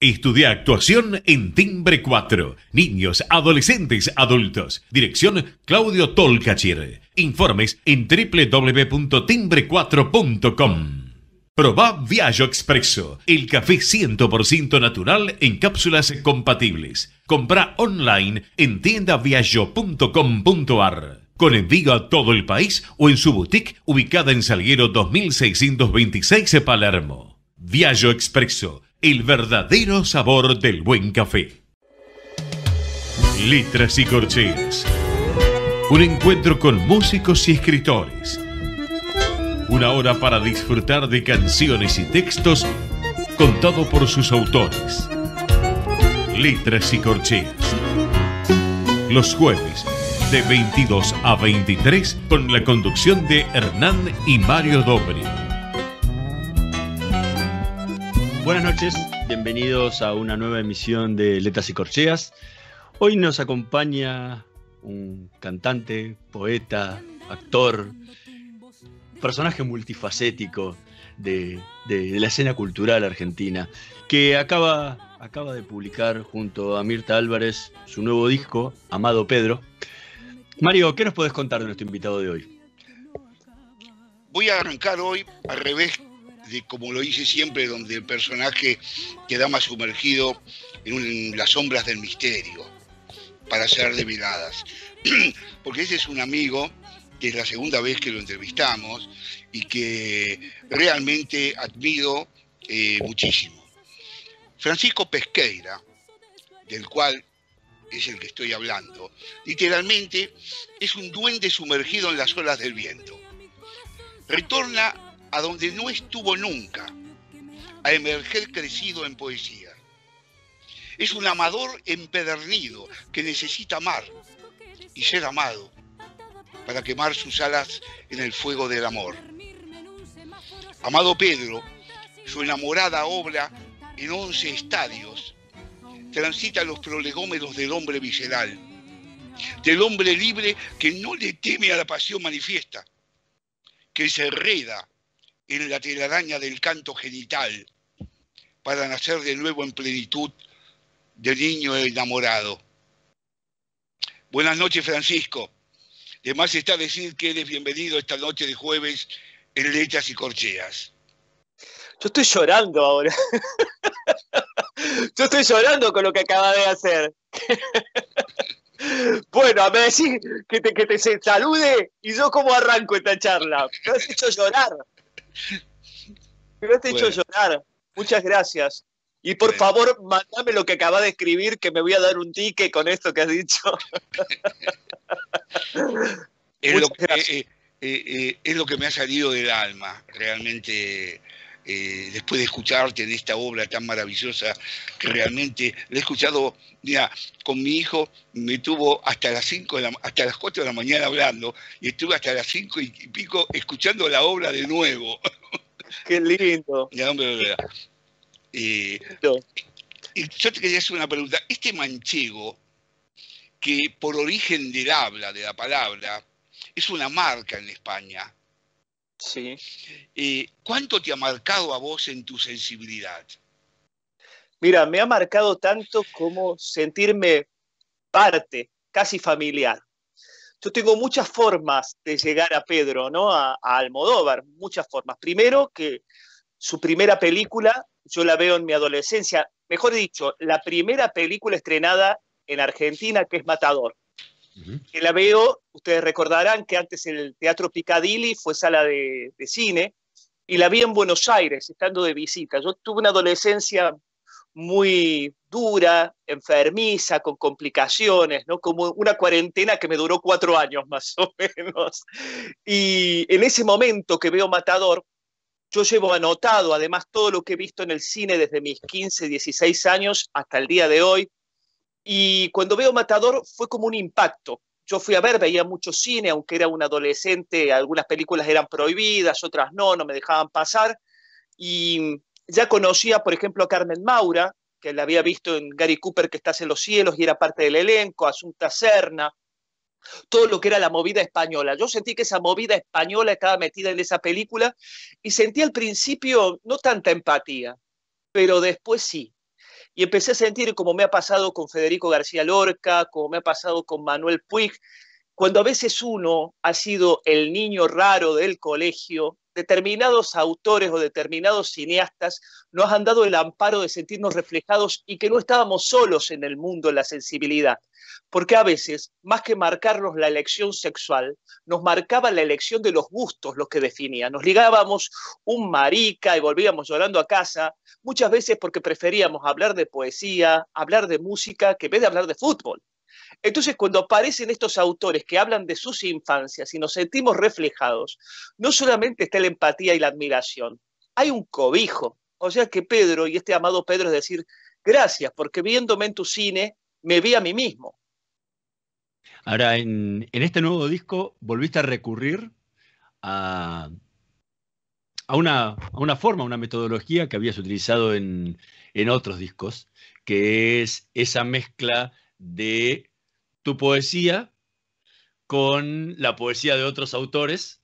Estudia actuación en Timbre 4. Niños, adolescentes, adultos. Dirección Claudio Tolcachir. Informes en www.timbre4.com. Proba Viajo Expresso, el café 100% natural en cápsulas compatibles. Compra online en tiendaviallo.com.ar Con envío a todo el país o en su boutique ubicada en Salguero 2626 Palermo. Viajo Expresso el verdadero sabor del buen café. Letras y corcheas. Un encuentro con músicos y escritores. Una hora para disfrutar de canciones y textos contado por sus autores. Letras y corcheas. Los jueves de 22 a 23 con la conducción de Hernán y Mario Dobri. Buenas noches, bienvenidos a una nueva emisión de Letras y Corcheas. Hoy nos acompaña un cantante, poeta, actor, personaje multifacético de, la escena cultural argentina, que acaba, acaba de publicar junto a Mirta Álvarez su nuevo disco, Amado Pedro. Mario, ¿qué nos podés contar de nuestro invitado de hoy? Voy a arrancar hoy al revés como lo hice siempre, donde el personaje queda más sumergido en, las sombras del misterio para ser miradas Porque ese es un amigo que es la segunda vez que lo entrevistamos y que realmente admiro eh, muchísimo. Francisco Pesqueira, del cual es el que estoy hablando, literalmente es un duende sumergido en las olas del viento. Retorna a donde no estuvo nunca, a emerger crecido en poesía. Es un amador empedernido que necesita amar y ser amado para quemar sus alas en el fuego del amor. Amado Pedro, su enamorada obra en once estadios, transita los prolegómenos del hombre visceral, del hombre libre que no le teme a la pasión manifiesta, que se enreda en la telaraña del canto genital para nacer de nuevo en plenitud de niño enamorado. Buenas noches, Francisco. De más está decir que eres bienvenido esta noche de jueves en Letras y Corcheas. Yo estoy llorando ahora. Yo estoy llorando con lo que acaba de hacer. Bueno, me decís que te, que te salude y yo cómo arranco esta charla. Me has hecho llorar me has hecho llorar. Muchas gracias. Y por favor, mándame lo que acabas de escribir, que me voy a dar un tique con esto que has dicho. es, lo que, eh, eh, eh, es, lo que, me ha salido del alma, realmente eh, después de escucharte en esta obra tan maravillosa, que realmente la he escuchado, mira, con mi hijo me tuvo hasta las 5 hasta las 4 de la mañana hablando, y estuve hasta las 5 y pico escuchando la obra de nuevo. Qué lindo. Ya, hombre, eh, y yo te quería hacer una pregunta. Este manchego, que por origen del habla, de la palabra, es una marca en España, Sí. Eh, ¿Cuánto te ha marcado a vos en tu sensibilidad? Mira, me ha marcado tanto como sentirme parte, casi familiar. Yo tengo muchas formas de llegar a Pedro, ¿no? a Almodóvar, muchas formas. Primero, que su primera película, yo la veo en mi adolescencia, mejor dicho, la primera película estrenada en Argentina, que es Matador que la veo, ustedes recordarán que antes el Teatro Piccadilly fue sala de, cine, y la vi en Buenos Aires, estando de visita. Yo tuve una adolescencia muy dura, enfermiza, con complicaciones, ¿no? Como una cuarentena que me duró cuatro años más o menos. Y en ese momento que veo Matador, yo llevo anotado además todo lo que he visto en el cine desde mis 15, 16 años hasta el día de hoy, y cuando veo Matador fue como un impacto. Yo fui a ver, veía mucho cine, aunque era un adolescente, algunas películas eran prohibidas, otras no, no me dejaban pasar. Y ya conocía, por ejemplo, a Carmen Maura, que la había visto en Gary Cooper, que estás en los cielos y era parte del elenco, Asunta Serna, todo lo que era la movida española. Yo sentí que esa movida española estaba metida en esa película y sentí al principio no tanta empatía, pero después sí, y empecé a sentir como me ha pasado con Federico García Lorca, como me ha pasado con Manuel Puig, cuando a veces uno ha sido el niño raro del colegio determinados autores o determinados cineastas nos han dado el amparo de sentirnos reflejados y que no estábamos solos en el mundo en la sensibilidad. Porque a veces, más que marcarnos la elección sexual, nos marcaba la elección de los gustos los que definía. Nos ligábamos un marica y volvíamos llorando a casa, muchas veces porque preferíamos hablar de poesía, hablar de música, que en vez de hablar de fútbol. Entonces, cuando aparecen estos autores que hablan de sus infancias y nos sentimos reflejados, no solamente está la empatía y la admiración, hay un cobijo. O sea que Pedro, y este amado Pedro, es decir, gracias, porque viéndome en tu cine, me vi a mí mismo. Ahora, en, este nuevo disco volviste a recurrir a, una, forma, a una metodología que habías utilizado en, en otros discos, que es esa mezcla de tu poesía con la poesía de otros autores,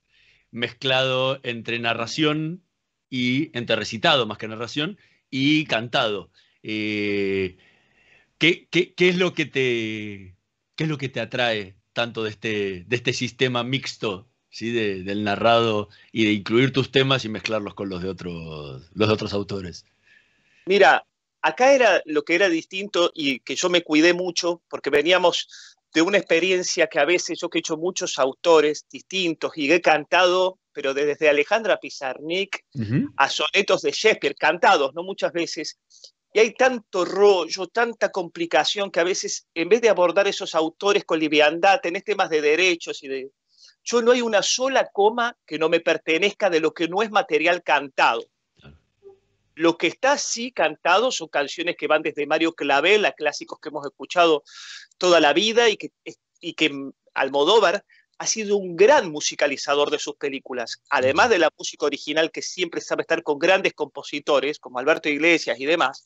mezclado entre narración y entre recitado más que narración y cantado. Eh, ¿qué, es lo que te, ¿qué, es lo que te, atrae tanto de este, de este sistema mixto ¿sí? del narrado y de incluir tus temas y mezclarlos con los de otros, los de otros autores? Mira, Acá era lo que era distinto y que yo me cuidé mucho porque veníamos de una experiencia que a veces yo que he hecho muchos autores distintos y he cantado, pero desde Alejandra Pizarnik a sonetos de Shakespeare, cantados, ¿no? Muchas veces. Y hay tanto rollo, tanta complicación que a veces, en vez de abordar esos autores con liviandad, tenés este temas de derechos y de... Yo no hay una sola coma que no me pertenezca de lo que no es material cantado. Lo que está así cantado son canciones que van desde Mario Clavel a clásicos que hemos escuchado toda la vida y que, que Almodóvar ha sido un gran musicalizador de sus películas, además de la música original que siempre sabe estar con grandes compositores como Alberto Iglesias y demás,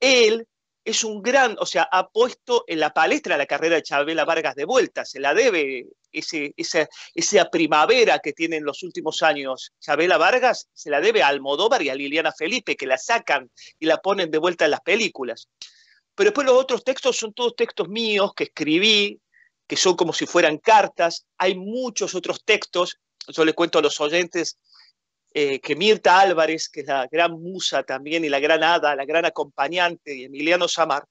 él es un gran, o sea, ha puesto en la palestra la carrera de Chabela Vargas de vuelta, se la debe ese, esa, esa, primavera que tiene en los últimos años Chabela Vargas, se la debe a Almodóvar y a Liliana Felipe, que la sacan y la ponen de vuelta en las películas. Pero después los otros textos son todos textos míos que escribí, que son como si fueran cartas. Hay muchos otros textos, yo le cuento a los oyentes eh, que Mirta Álvarez, que es la gran musa también y la gran hada, la gran acompañante de Emiliano Samar,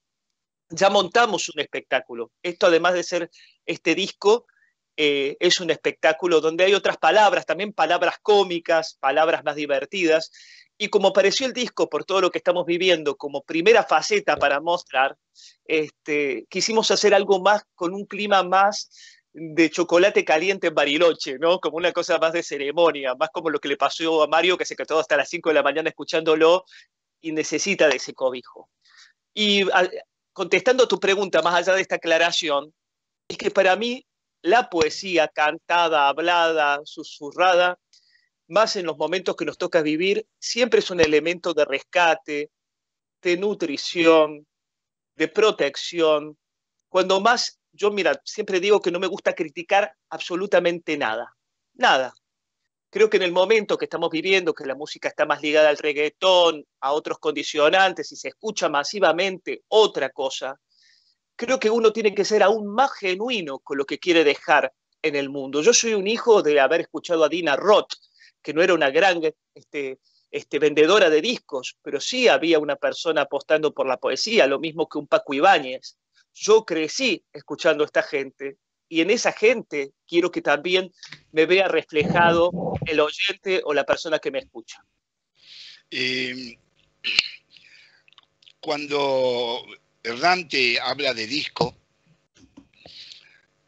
ya montamos un espectáculo. Esto además de ser este disco, eh, es un espectáculo donde hay otras palabras, también palabras cómicas, palabras más divertidas. Y como apareció el disco por todo lo que estamos viviendo como primera faceta para mostrar, este, quisimos hacer algo más con un clima más de chocolate caliente en Bariloche, ¿no? Como una cosa más de ceremonia, más como lo que le pasó a Mario, que se quedó hasta las 5 de la mañana escuchándolo y necesita de ese cobijo. Y contestando a, tu pregunta, más allá de esta aclaración, es que para mí la poesía cantada, hablada, susurrada, más en los momentos que nos toca vivir, siempre es un elemento de rescate, de nutrición, de protección, cuando más yo mira, siempre digo que no me gusta criticar absolutamente nada, nada. Creo que en el momento que estamos viviendo, que la música está más ligada al reggaetón, a otros condicionantes y se escucha masivamente otra cosa, creo que uno tiene que ser aún más genuino con lo que quiere dejar en el mundo. Yo soy un hijo de haber escuchado a Dina Roth, que no era una gran este, este, vendedora de discos, pero sí había una persona apostando por la poesía, lo mismo que un Paco Ibáñez yo crecí escuchando a esta gente y en esa gente quiero que también me vea reflejado el oyente o la persona que me escucha. Em, cuando Errante habla de disco,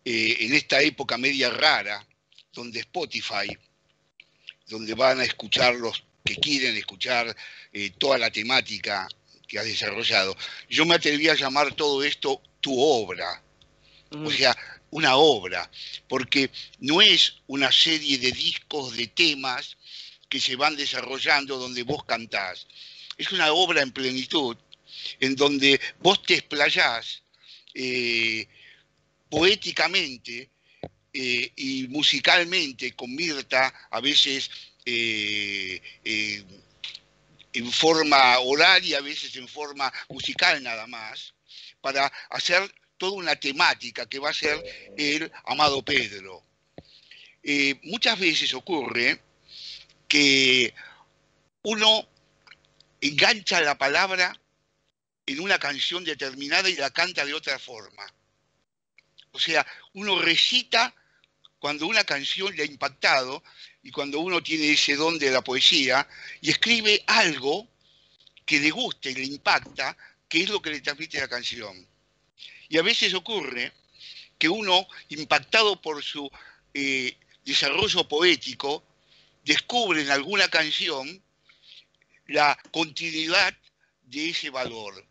eh, en esta época media rara, donde Spotify, donde van a escuchar los que quieren escuchar eh, toda la temática que ha desarrollado, yo me atreví a llamar todo esto tu obra. O mm. sea, una obra, porque no es una serie de discos de temas que se van desarrollando donde vos cantás. Es una obra en plenitud, en donde vos te explayás eh, poéticamente eh, y musicalmente con Mirta, a veces eh, en forma oral y a veces en forma musical nada más para hacer toda una temática que va a ser el amado Pedro. Eh, muchas veces ocurre que uno engancha la palabra en una canción determinada y la canta de otra forma. O sea, uno recita cuando una canción le ha impactado y cuando uno tiene ese don de la poesía y escribe algo que le guste y le impacta, qué es lo que le transmite la canción. Y a veces ocurre que uno, impactado por su eh, desarrollo poético, descubre en alguna canción la continuidad de ese valor.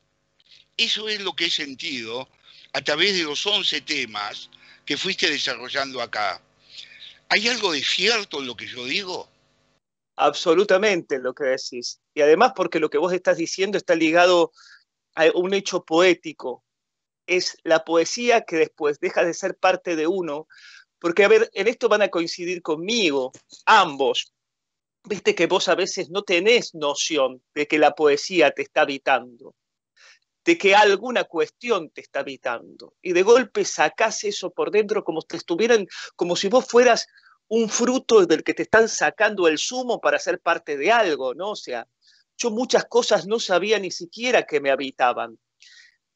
Eso es lo que he sentido a través de los 11 temas que fuiste desarrollando acá. ¿Hay algo de cierto en lo que yo digo? Absolutamente lo que decís. Y además porque lo que vos estás diciendo está ligado un hecho poético, es la poesía que después deja de ser parte de uno, porque a ver, en esto van a coincidir conmigo ambos. Viste que vos a veces no tenés noción de que la poesía te está habitando, de que alguna cuestión te está habitando, y de golpe sacás eso por dentro como te estuvieran, como si vos fueras un fruto del que te están sacando el zumo para ser parte de algo, ¿no? O sea, yo muchas cosas no sabía ni siquiera que me habitaban.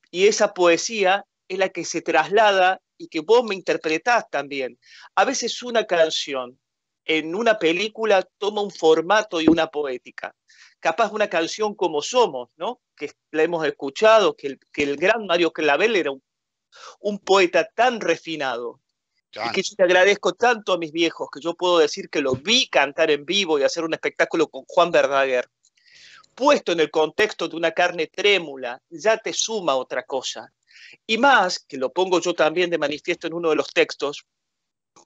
Y esa poesía es la que se traslada y que vos me interpretás también. A veces una canción en una película toma un formato y una poética. Capaz una canción como Somos, ¿no? que la hemos escuchado, que el, gran Mario Clavel era un, poeta tan refinado, y que yo te agradezco tanto a mis viejos que yo puedo decir que lo vi cantar en vivo y hacer un espectáculo con Juan Verdaguer puesto en el contexto de una carne trémula, ya te suma otra cosa. Y más, que lo pongo yo también de manifiesto en uno de los textos,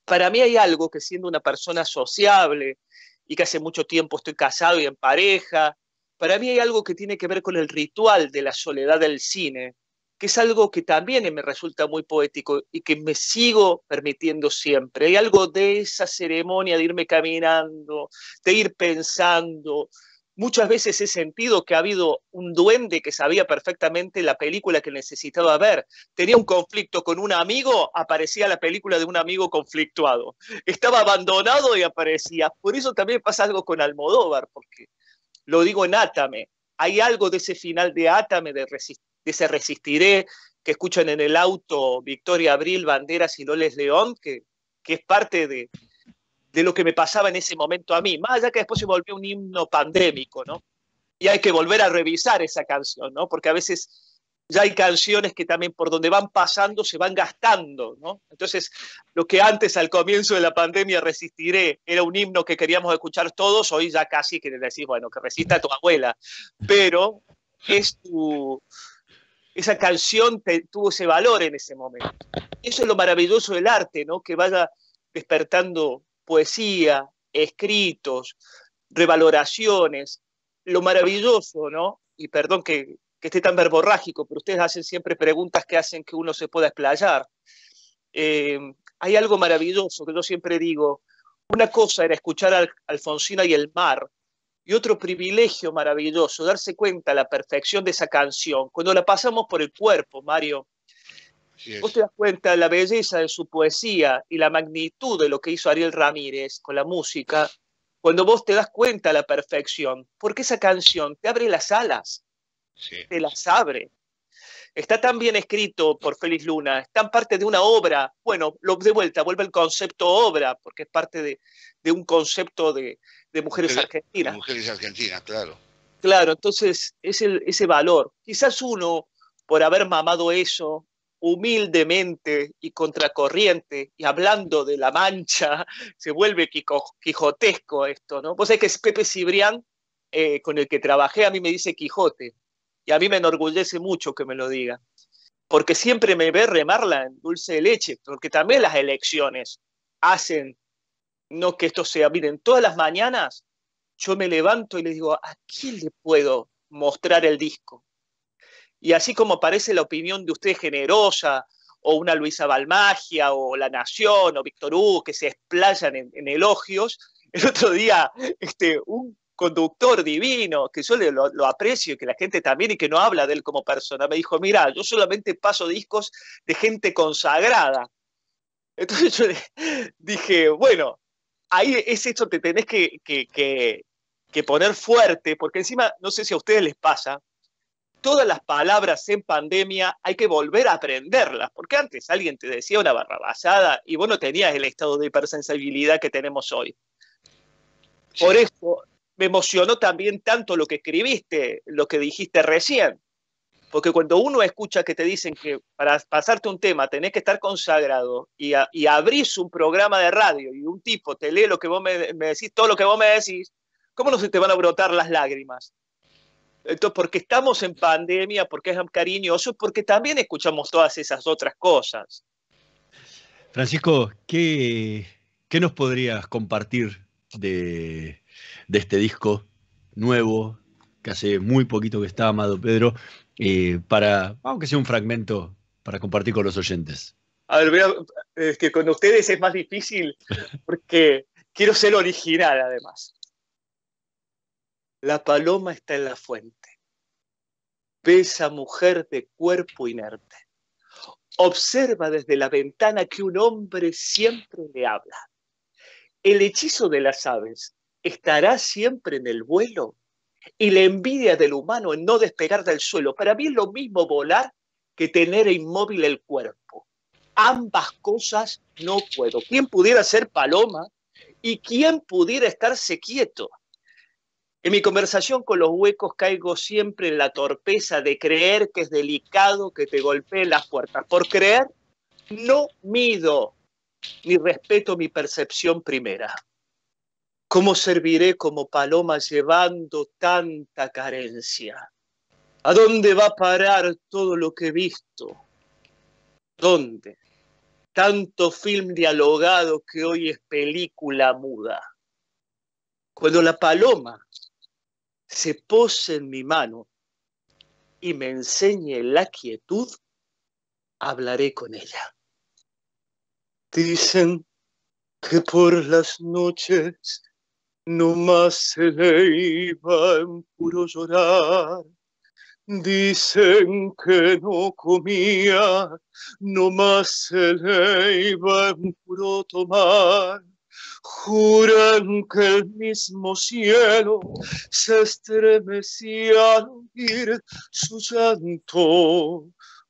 para mí hay algo que siendo una persona sociable y que hace mucho tiempo estoy casado y en pareja, para mí hay algo que tiene que ver con el ritual de la soledad del cine, que es algo que también me resulta muy poético y que me sigo permitiendo siempre. Hay algo de esa ceremonia de irme caminando, de ir pensando, Muchas veces he sentido que ha habido un duende que sabía perfectamente la película que necesitaba ver. Tenía un conflicto con un amigo, aparecía la película de un amigo conflictuado. Estaba abandonado y aparecía. Por eso también pasa algo con Almodóvar, porque lo digo en Átame. Hay algo de ese final de Átame, de, ese Resistiré, que escuchan en el auto Victoria Abril, Banderas y Loles León, que es parte de, de lo que me pasaba en ese momento a mí, más allá que después se volvió un himno pandémico, ¿no? Y hay que volver a revisar esa canción, ¿no? Porque a veces ya hay canciones que también por donde van pasando se van gastando, ¿no? Entonces, lo que antes al comienzo de la pandemia resistiré era un himno que queríamos escuchar todos, hoy ya casi que decir, bueno, que resista tu abuela, pero es esa canción tuvo ese valor en ese momento. Eso es lo maravilloso del arte, ¿no? Que vaya despertando poesía, escritos, revaloraciones, lo maravilloso, ¿no? Y perdón que, esté tan verborrágico, pero ustedes hacen siempre preguntas que hacen que uno se pueda explayar. Eh, hay algo maravilloso que yo siempre digo. Una cosa era escuchar a Alfonsina y el mar, y otro privilegio maravilloso, darse cuenta de la perfección de esa canción. Cuando la pasamos por el cuerpo, Mario, Vos te das cuenta de la belleza de su poesía y la magnitud de lo que hizo Ariel Ramírez con la música, cuando vos te das cuenta de la perfección, porque esa canción te abre las alas, te las abre. Está tan bien escrito por Félix Luna, es tan parte de una obra, bueno, lo, de vuelta, vuelve el concepto obra, porque es parte de, un concepto de, mujeres argentinas. mujeres argentinas, claro. Claro, entonces es ese valor. Quizás uno, por haber mamado eso, humildemente y contracorriente y hablando de la mancha, se vuelve quijotesco esto, ¿no? Vos sabés que es Pepe Cibrián, eh, con el que trabajé, a mí me dice Quijote, y a mí me enorgullece mucho que me lo diga, porque siempre me ve remarla en dulce de leche, porque también las elecciones hacen, no que esto sea, miren, todas las mañanas yo me levanto y le digo, ¿a quién le puedo mostrar el disco? Y así como parece la opinión de usted generosa, o una Luisa Balmagia, o La Nación, o Víctor Hugo, que se explayan en, elogios, el otro día este, un conductor divino, que yo lo, aprecio, que la gente también, y que no habla de él como persona, me dijo, mira, yo solamente paso discos de gente consagrada. Entonces yo le dije, bueno, ahí es esto, te tenés que poner fuerte, porque encima, no sé si a ustedes les pasa, todas las palabras en pandemia hay que volver a aprenderlas, porque antes alguien te decía una barra basada y vos no tenías el estado de hipersensibilidad que tenemos hoy. Por eso me emocionó también tanto lo que escribiste, lo que dijiste recién, porque cuando uno escucha que te dicen que para pasarte un tema tenés que estar consagrado y, abrís un programa de radio y un tipo te lee lo que vos me, me decís, todo lo que vos me decís, ¿cómo no se te van a brotar las lágrimas? Entonces, porque estamos en pandemia, porque es cariñoso, porque también escuchamos todas esas otras cosas. Francisco, ¿qué, qué nos podrías compartir de, este disco nuevo, que hace muy poquito que está, amado Pedro, eh, para, aunque sea un fragmento, para compartir con los oyentes? A ver, es que con ustedes es más difícil porque quiero ser original además. La paloma está en la fuente. Besa mujer de cuerpo inerte. Observa desde la ventana que un hombre siempre le habla. El hechizo de las aves estará siempre en el vuelo y la envidia del humano en no despegar del suelo. Para mí es lo mismo volar que tener inmóvil el cuerpo. Ambas cosas no puedo. ¿Quién pudiera ser paloma y quién pudiera estarse quieto? En mi conversación con los huecos caigo siempre en la torpeza de creer que es delicado que te golpee las puertas. Por creer, no mido ni respeto mi percepción primera. ¿Cómo serviré como paloma llevando tanta carencia? ¿A dónde va a parar todo lo que he visto? ¿Dónde? Tanto film dialogado que hoy es película muda. Cuando la paloma se pose en mi mano y me enseñe la quietud, hablaré con ella. Dicen que por las noches no más se le iba en puro llorar. Dicen que no comía, no más se le iba en puro tomar Juran que el mismo cielo se estremecía al oír su llanto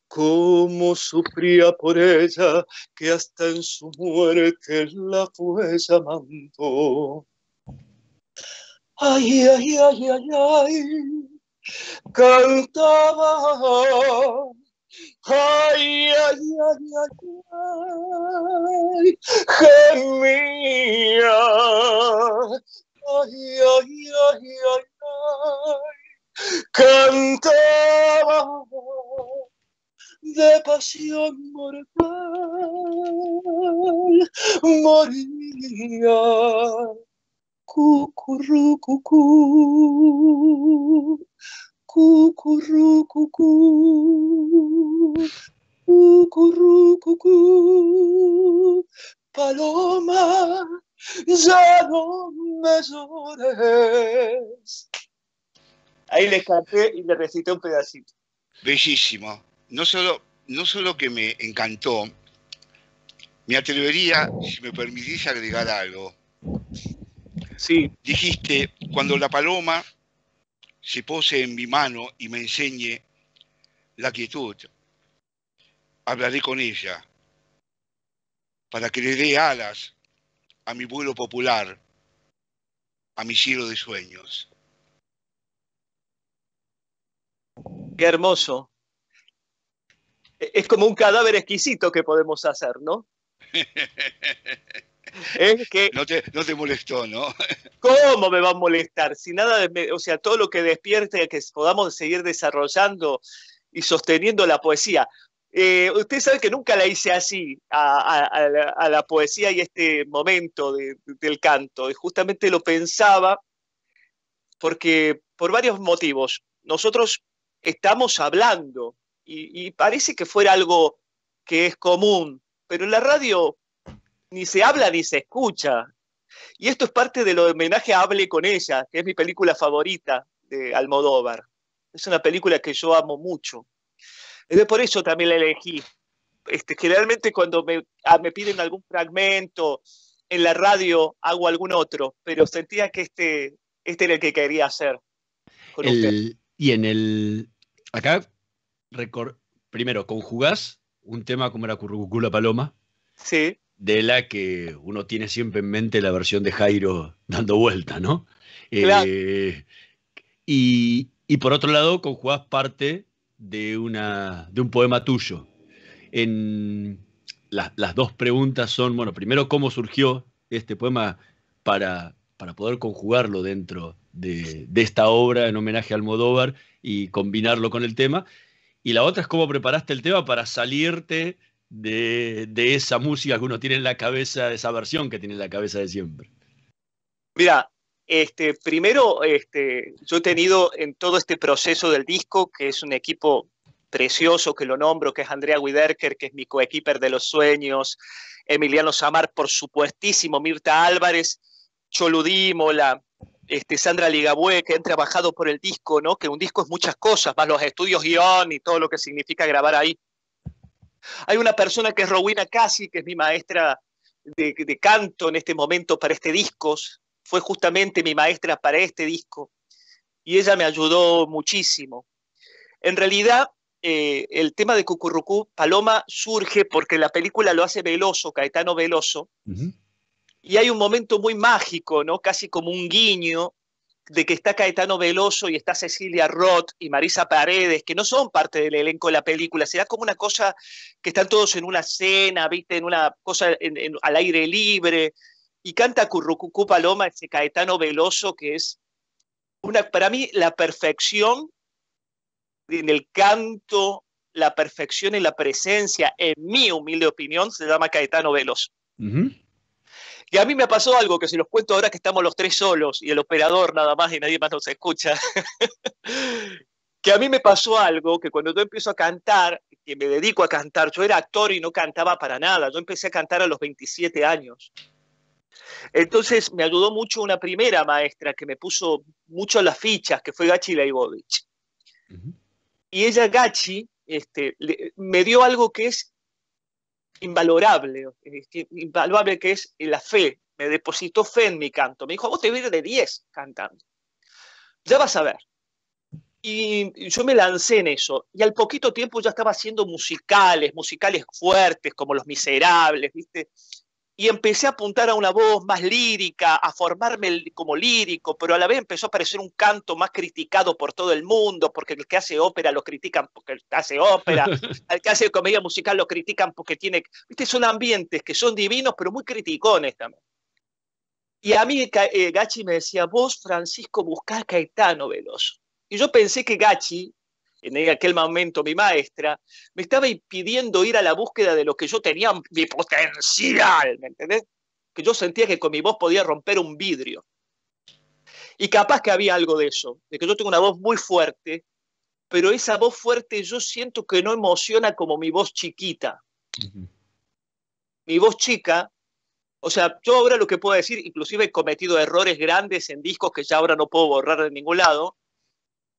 como sufría por ella, que hasta en su muerte la fue llamando. Ay, ay, ay, ay, ay, cantaba Ay, ay, ay, ay, ay, gemía. Ay, ay, ay, ay, ay, cantaba de pasión mortal, moría. Cucurrucucú. Cucurucú, cucú, paloma, ya no me llores. Ahí le canté y le recité un pedacito. Bellísimo. No solo, no solo que me encantó, me atrevería, si me permitís, agregar algo. Sí. Dijiste, cuando la paloma se pose en mi mano y me enseñe la quietud. Hablaré con ella para que le dé alas a mi vuelo popular, a mi cielo de sueños. Qué hermoso. E-, es como un cadáver exquisito que podemos hacer, ¿no? que... No te, molestó, ¿no? ¿Cómo me va a molestar? Si nada, de, o sea, todo lo que despierte, que podamos seguir desarrollando y sosteniendo la poesía. Eh, usted sabe que nunca la hice así, a, la, poesía y este momento del canto. Y justamente lo pensaba porque, por varios motivos, nosotros estamos hablando y, y parece que fuera algo que es común, pero en la radio ni se habla ni se escucha. Y esto es parte del homenaje a Hable con ella, que es mi película favorita de Almodóvar. Es una película que yo amo mucho. Es por eso también la elegí. Este, generalmente cuando me, ah, me piden algún fragmento en la radio hago algún otro, pero sentía que este, este era el que quería hacer. Y en el... Acá, primero, conjugás un tema como era la Paloma. Sí de la que uno tiene siempre en mente la versión de Jairo dando vuelta, ¿no? Eh, y, por otro lado, conjugás parte de, una, de un poema tuyo. En las dos preguntas son, bueno, primero, ¿cómo surgió este poema para, para poder conjugarlo dentro de, de esta obra en homenaje al Modóvar y combinarlo con el tema? Y la otra es cómo preparaste el tema para salirte de, esa música que uno tiene en la cabeza, esa versión que tiene en la cabeza de siempre? Mira, este, primero, este, yo he tenido en todo este proceso del disco, que es un equipo precioso que lo nombro, que es Andrea Widerker, que es mi coequiper de los sueños, Emiliano Samar, por supuestísimo, Mirta Álvarez, Choludímola, este, Sandra Ligabue, que han trabajado por el disco, ¿no? Que un disco es muchas cosas, más los estudios guión y todo lo que significa grabar ahí. Hay una persona que es Rowena Casi, que es mi maestra de, canto en este momento para este disco, fue justamente mi maestra para este disco, y ella me ayudó muchísimo. En realidad, eh, el tema de Cucurrucú, Paloma, surge porque la película lo hace Veloso, Caetano Veloso, y hay un momento muy mágico, ¿no? casi como un guiño de que está Caetano Veloso y está Cecilia Roth y Marisa Paredes, que no son parte del elenco de la película, Será como una cosa que están todos en una cena, viste, en una cosa al aire libre, y canta Currucucú Paloma, ese Caetano Veloso que es una, para mí la perfección en el canto, la perfección en la presencia, en mi humilde opinión, se llama Caetano Veloso. Que a mí me pasó algo que se los cuento ahora que estamos los tres solos y el operador nada más y nadie más nos escucha. que a mí me pasó algo que cuando yo empiezo a cantar, que me dedico a cantar, yo era actor y no cantaba para nada. Yo empecé a cantar a los 27 años. Entonces me ayudó mucho una primera maestra que me puso mucho las fichas, que fue Gachi Leibovich. Y ella, Gachi, este, me dio algo que es invalorable, invaluable que es la fe. Me depositó fe en mi canto. Me dijo, vos te vienes de 10 cantando. Ya vas a ver. Y yo me lancé en eso. Y al poquito tiempo ya estaba haciendo musicales, musicales fuertes como Los Miserables, ¿viste? y empecé a apuntar a una voz más lírica, a formarme como lírico, pero a la vez empezó a parecer un canto más criticado por todo el mundo, porque el que hace ópera lo critican porque hace ópera, el que hace comedia musical lo critican porque tiene, viste, son ambientes que son divinos, pero muy criticones también. Y a mí eh, Gachi me decía, vos Francisco buscás Caetano Veloso. Y yo pensé que Gachi en aquel momento mi maestra, me estaba impidiendo ir a la búsqueda de lo que yo tenía, mi potencial, ¿me entendés? Que yo sentía que con mi voz podía romper un vidrio. Y capaz que había algo de eso, de que yo tengo una voz muy fuerte, pero esa voz fuerte yo siento que no emociona como mi voz chiquita. Mi voz chica, o sea, yo ahora lo que puedo decir, inclusive he cometido errores grandes en discos que ya ahora no puedo borrar de ningún lado,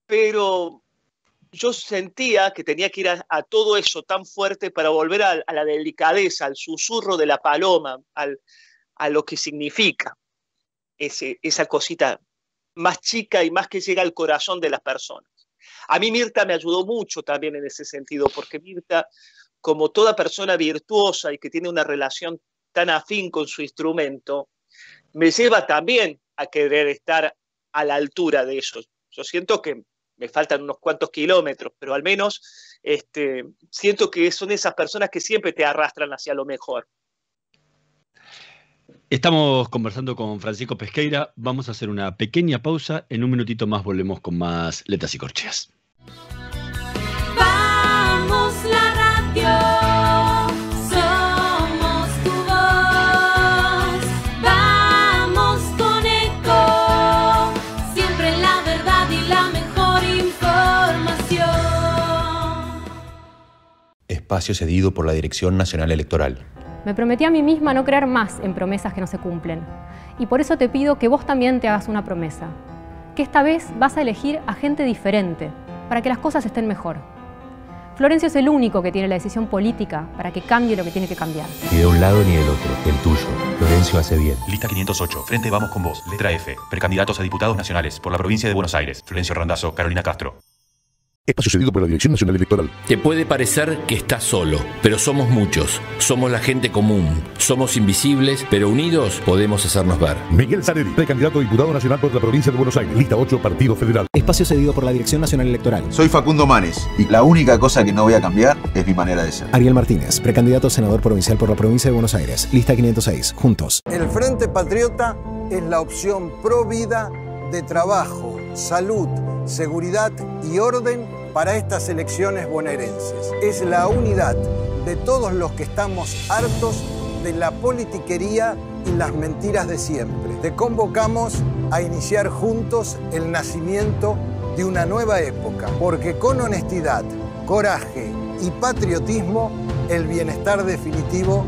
pero yo sentía que tenía que ir a, todo eso tan fuerte para volver a, la delicadeza, al susurro de la paloma, a lo que significa ese, esa cosita más chica y más que llega al corazón de las personas. A mí Mirta me ayudó mucho también en ese sentido, porque Mirta, como toda persona virtuosa y que tiene una relación tan afín con su instrumento, me lleva también a querer estar a la altura de eso. Yo siento que me faltan unos cuantos kilómetros, pero al menos este, siento que son esas personas que siempre te arrastran hacia lo mejor. Estamos conversando con Francisco Pesqueira, vamos a hacer una pequeña pausa, en un minutito más volvemos con más letras y corcheas. espacio cedido por la Dirección Nacional Electoral. Me prometí a mí misma no creer más en promesas que no se cumplen. Y por eso te pido que vos también te hagas una promesa. Que esta vez vas a elegir a gente diferente, para que las cosas estén mejor. Florencio es el único que tiene la decisión política para que cambie lo que tiene que cambiar. Ni de un lado ni del otro, el tuyo. Florencio hace bien. Lista 508, Frente Vamos con Vos, letra F, precandidatos a diputados nacionales por la provincia de Buenos Aires. Florencio Randazo, Carolina Castro. Espacio cedido por la Dirección Nacional Electoral. Te puede parecer que estás solo, pero somos muchos. Somos la gente común. Somos invisibles, pero unidos podemos hacernos ver. Miguel Zanetti, precandidato a diputado nacional por la provincia de Buenos Aires. Lista 8, Partido Federal. Espacio cedido por la Dirección Nacional Electoral. Soy Facundo Manes y la única cosa que no voy a cambiar es mi manera de ser. Ariel Martínez, precandidato senador provincial por la provincia de Buenos Aires. Lista 506. Juntos. El Frente Patriota es la opción pro vida de trabajo, salud, seguridad y orden para estas elecciones bonaerenses. Es la unidad de todos los que estamos hartos de la politiquería y las mentiras de siempre. Te convocamos a iniciar juntos el nacimiento de una nueva época, porque con honestidad, coraje y patriotismo el bienestar definitivo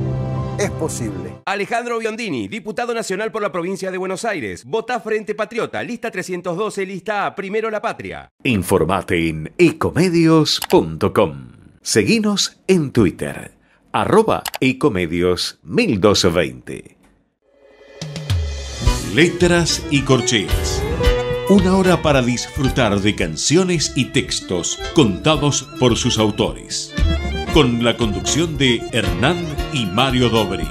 es posible. Alejandro Biondini, diputado nacional por la provincia de Buenos Aires. Vota Frente Patriota, lista 312, lista A, primero la patria. Informate en ecomedios.com. Seguinos en Twitter, arroba ecomedios 1220. Letras y corcheas. Una hora para disfrutar de canciones y textos contados por sus autores. Con la conducción de Hernán y Mario Dobri.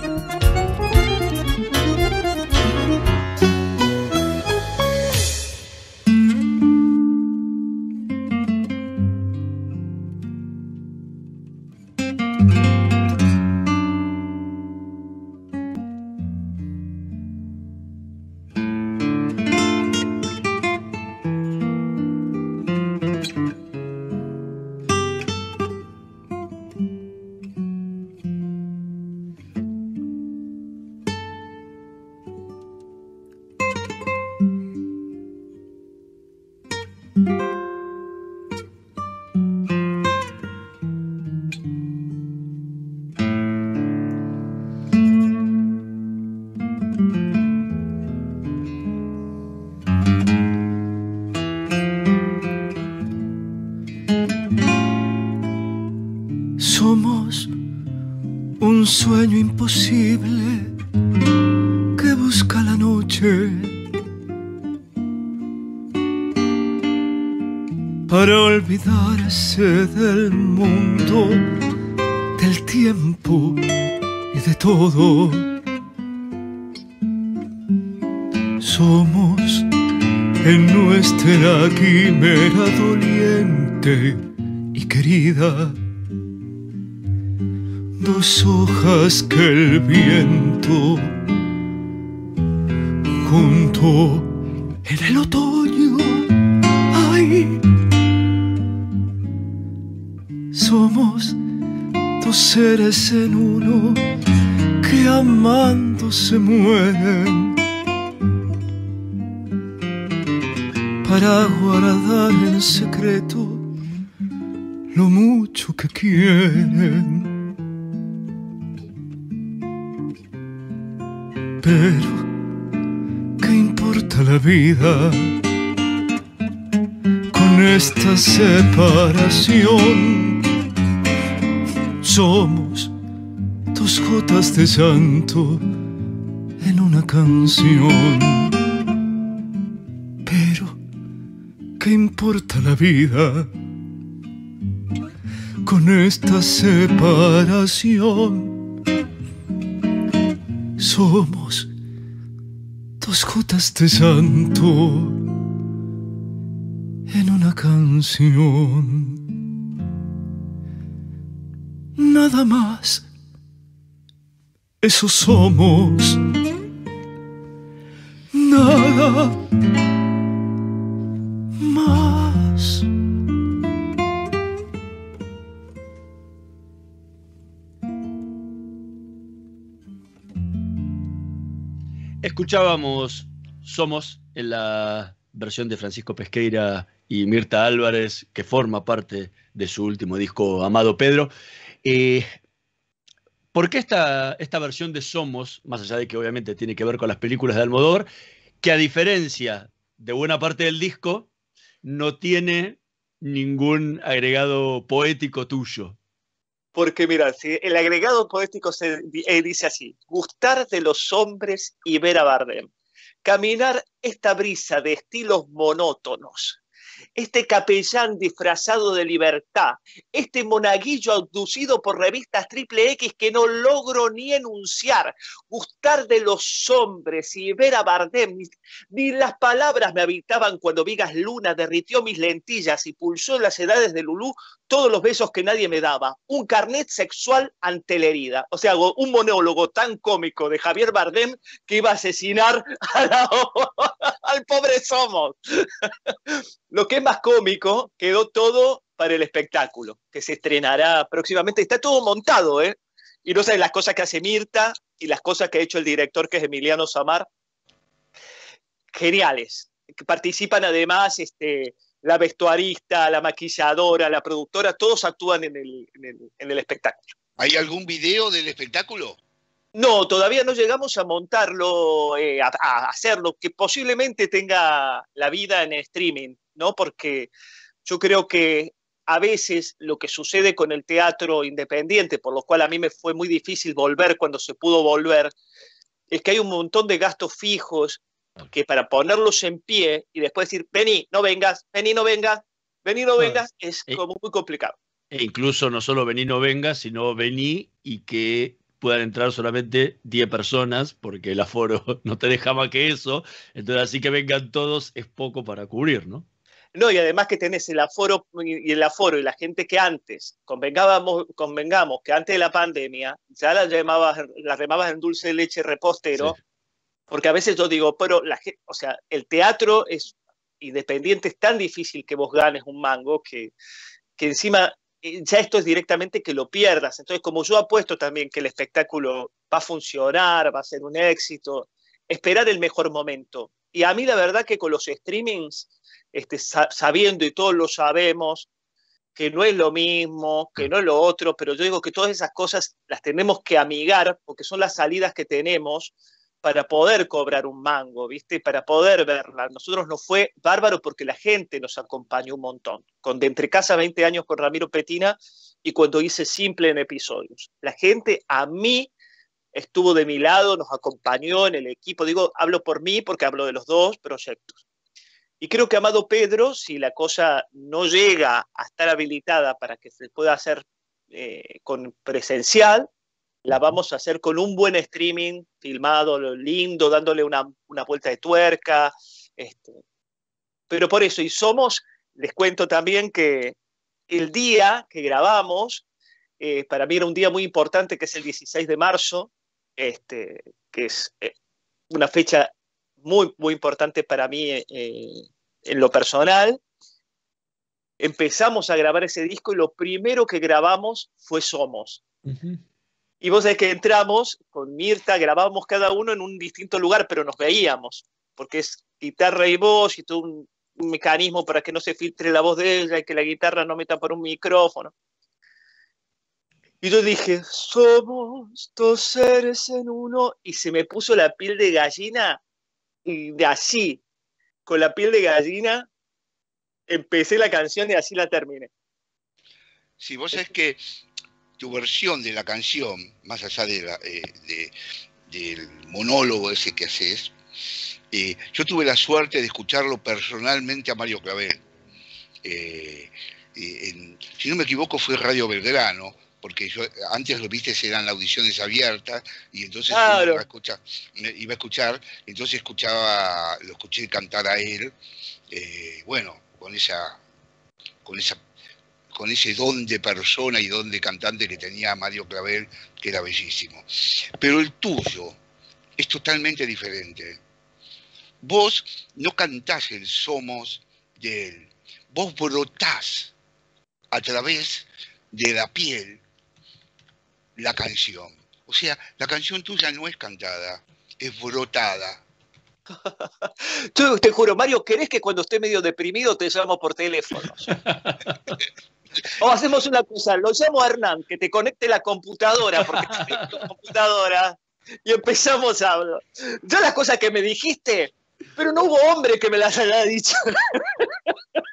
dos hojas que el viento junto en el otoño. Ay, somos dos seres en uno que amando se mueren para guardar en secreto lo mucho que quieren. Pero, ¿qué importa la vida con esta separación? Somos dos jotas de santo en una canción. Pero, ¿qué importa la vida con esta separación? Somos dos gotas de santo, en una canción. Nada más. Eso somos. Nada Escuchábamos Somos en la versión de Francisco Pesqueira y Mirta Álvarez, que forma parte de su último disco, Amado Pedro. Eh, ¿Por qué esta, esta versión de Somos, más allá de que obviamente tiene que ver con las películas de Almodóvar, que a diferencia de buena parte del disco, no tiene ningún agregado poético tuyo? Porque mira, el agregado poético se eh, dice así, gustar de los hombres y ver a Bardem, caminar esta brisa de estilos monótonos, este capellán disfrazado de libertad, este monaguillo abducido por revistas triple X que no logro ni enunciar, gustar de los hombres y ver a Bardem, ni las palabras me habitaban cuando Vigas Luna derritió mis lentillas y pulsó en las edades de Lulú todos los besos que nadie me daba, un carnet sexual ante la herida, o sea, un monólogo tan cómico de Javier Bardem que iba a asesinar al pobre Somos. Qué es más cómico, quedó todo para el espectáculo, que se estrenará próximamente. Está todo montado, ¿eh? Y no sabes las cosas que hace Mirta y las cosas que ha hecho el director, que es Emiliano Samar. Geniales. Que participan además este, la vestuarista, la maquilladora, la productora, todos actúan en el, espectáculo. ¿Hay algún video del espectáculo? No, todavía no llegamos a montarlo, eh, a, hacerlo, que posiblemente tenga la vida en streaming, ¿no? Porque yo creo que a veces lo que sucede con el teatro independiente, por lo cual a mí me fue muy difícil volver cuando se pudo volver, es que hay un montón de gastos fijos que para ponerlos en pie y después decir, vení, no vengas, vení, no vengas, vení, no vengas, es e como muy complicado. E incluso no solo vení, no vengas, sino vení y que puedan entrar solamente 10 personas, porque el aforo no te deja más que eso. Entonces, así que vengan todos es poco para cubrir, ¿no? No, y además que tenés el aforo y el aforo y la gente que antes, convengamos, convengamos que antes de la pandemia, ya la llamaba la remabas en dulce de leche repostero, porque a veces yo digo, pero la o sea, el teatro es independiente, es tan difícil que vos ganes un mango que, que encima eh, ya esto es directamente que lo pierdas. Entonces, como yo apuesto también que el espectáculo va a funcionar, va a ser un éxito, esperar el mejor momento y a mí la verdad que con los streamings, este, sabiendo y todos lo sabemos, que no es lo mismo, que mm. no es lo otro, pero yo digo que todas esas cosas las tenemos que amigar porque son las salidas que tenemos para poder cobrar un mango, ¿viste? Para poder verla. Nosotros nos fue bárbaro porque la gente nos acompañó un montón. Con De Entre Casa 20 años con Ramiro Petina y cuando hice Simple en episodios. La gente a mí estuvo de mi lado, nos acompañó en el equipo. Digo, hablo por mí porque hablo de los dos proyectos. Y creo que Amado Pedro, si la cosa no llega a estar habilitada para que se pueda hacer eh, con presencial, la vamos a hacer con un buen streaming, filmado, lindo, dándole una, vuelta de tuerca. Este. Pero por eso, y somos, les cuento también que el día que grabamos, eh, para mí era un día muy importante, que es el 16 de marzo, este, que es eh, una fecha muy, muy importante para mí eh, eh, en lo personal. Empezamos a grabar ese disco y lo primero que grabamos fue Somos. Y vos sabés que entramos con Mirta, grabábamos cada uno en un distinto lugar, pero nos veíamos, porque es guitarra y voz y todo un mecanismo para que no se filtre la voz de ella y que la guitarra no meta por un micrófono. Y yo dije, somos dos seres en uno. Y se me puso la piel de gallina. Y de así, con la piel de gallina, empecé la canción y así la terminé. Si sí, vos sabés que tu versión de la canción, más allá de eh, del monólogo ese que haces, eh, yo tuve la suerte de escucharlo personalmente a Mario Clavel. Eh, si no me equivoco, fue Radio Belgrano porque yo antes lo viste eran audiciones abiertas y entonces iba, a escuchar, entonces escuchaba, lo escuché cantar a él, eh, bueno, con esa, con esa, con ese don de persona y don de cantante que tenía Mario Clavel, que era bellísimo. Pero el tuyo es totalmente diferente. Vos no cantás el somos de él, vos brotás a través de la piel la canción. O sea, la canción tuya no es cantada, es brotada. Yo te juro, Mario, ¿querés que cuando esté medio deprimido te llamo por teléfono? o hacemos una cosa, lo llamo a Hernán, que te conecte la computadora, porque computadora, y empezamos a hablar. Yo las cosas que me dijiste, pero no hubo hombre que me las haya dicho.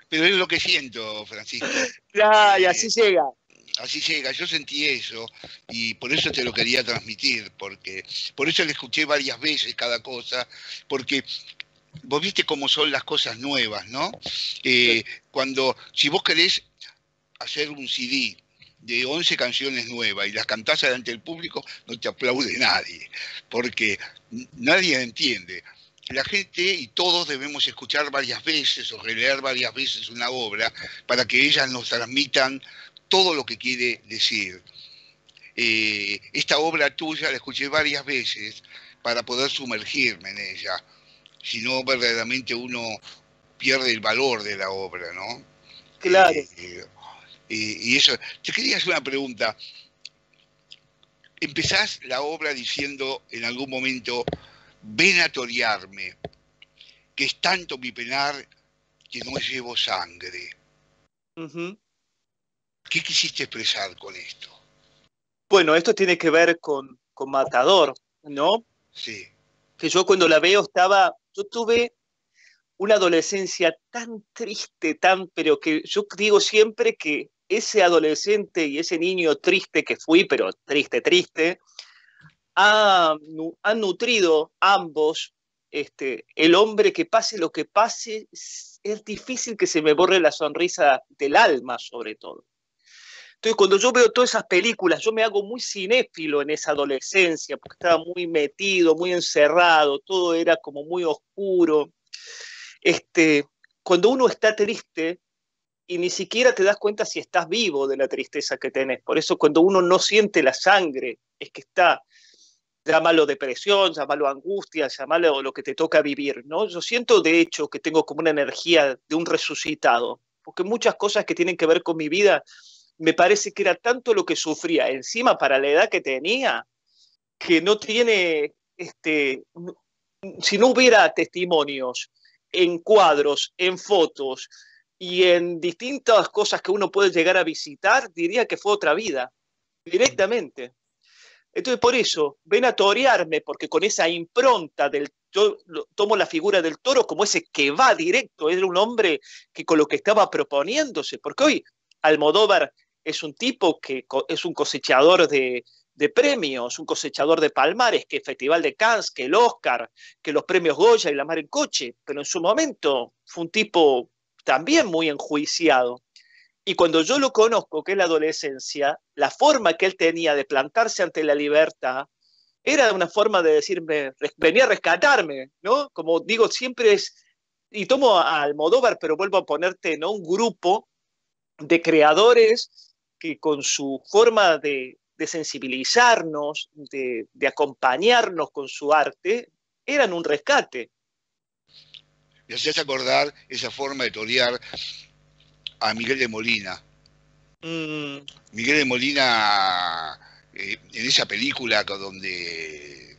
pero es lo que siento, Francisco. Ya, y así eh, llega así llega. Yo sentí eso y por eso te lo quería transmitir, porque por eso le escuché varias veces cada cosa, porque vos viste cómo son las cosas nuevas, ¿no? Eh, cuando, si vos querés hacer un CD de 11 canciones nuevas y las cantás delante del público, no te aplaude nadie, porque nadie entiende. La gente y todos debemos escuchar varias veces o releer varias veces una obra para que ellas nos transmitan todo lo que quiere decir. Eh, esta obra tuya la escuché varias veces para poder sumergirme en ella, si no verdaderamente uno pierde el valor de la obra, ¿no? Claro. Eh, eh, y eso, te quería hacer una pregunta. Empezás la obra diciendo en algún momento, ven a torearme, que es tanto mi penar que no llevo sangre. ¿Qué quisiste expresar con esto? Bueno, esto tiene que ver con, Matador, ¿no? Sí. Que yo cuando la veo estaba, yo tuve una adolescencia tan triste, tan, pero que yo digo siempre que ese adolescente y ese niño triste que fui, pero triste, triste, han ha nutrido ambos. Este, el hombre que pase lo que pase, es difícil que se me borre la sonrisa del alma sobre todo cuando yo veo todas esas películas, yo me hago muy cinéfilo en esa adolescencia, porque estaba muy metido, muy encerrado, todo era como muy oscuro. Este, cuando uno está triste y ni siquiera te das cuenta si estás vivo de la tristeza que tenés. Por eso cuando uno no siente la sangre, es que está, llámalo depresión, llámalo angustia, llámalo lo que te toca vivir, ¿no? Yo siento de hecho que tengo como una energía de un resucitado, porque muchas cosas que tienen que ver con mi vida me parece que era tanto lo que sufría encima para la edad que tenía, que no tiene, este, si no hubiera testimonios en cuadros, en fotos y en distintas cosas que uno puede llegar a visitar, diría que fue otra vida, directamente. Entonces, por eso, ven a torearme, porque con esa impronta del yo tomo la figura del toro como ese que va directo, era un hombre que con lo que estaba proponiéndose, porque hoy Almodóvar es un tipo que es un cosechador de, premios, un cosechador de palmares, que el Festival de Cannes, que el Oscar, que los premios Goya y la Mar en Coche, pero en su momento fue un tipo también muy enjuiciado. Y cuando yo lo conozco, que es la adolescencia, la forma que él tenía de plantarse ante la libertad era una forma de decirme, venía a rescatarme, ¿no? Como digo, siempre es, y tomo a Almodóvar, pero vuelvo a ponerte, en Un grupo de creadores que con su forma de, sensibilizarnos, de, acompañarnos con su arte, eran un rescate. me hacías acordar esa forma de torear a Miguel de Molina. Mm. Miguel de Molina, eh, en esa película donde...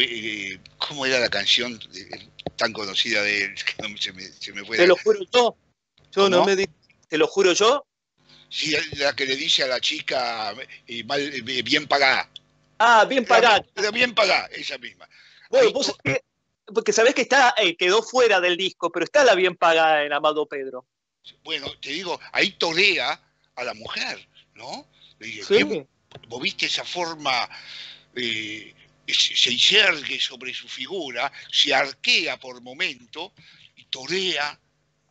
Eh, ¿Cómo era la canción tan conocida de él? ¿Te, lo juro, Yo no me ¿Te lo juro yo? Sí, la que le dice a la chica eh, eh, bien pagada. Ah, bien pagada. Pero bien pagada, esa misma. Bueno, pues porque sabés que está, eh, quedó fuera del disco, pero está la bien pagada en Amado Pedro. Bueno, te digo, ahí torea a la mujer, ¿no? Dije, sí. viste esa forma, se insergue sobre su figura, se arquea por momento y torea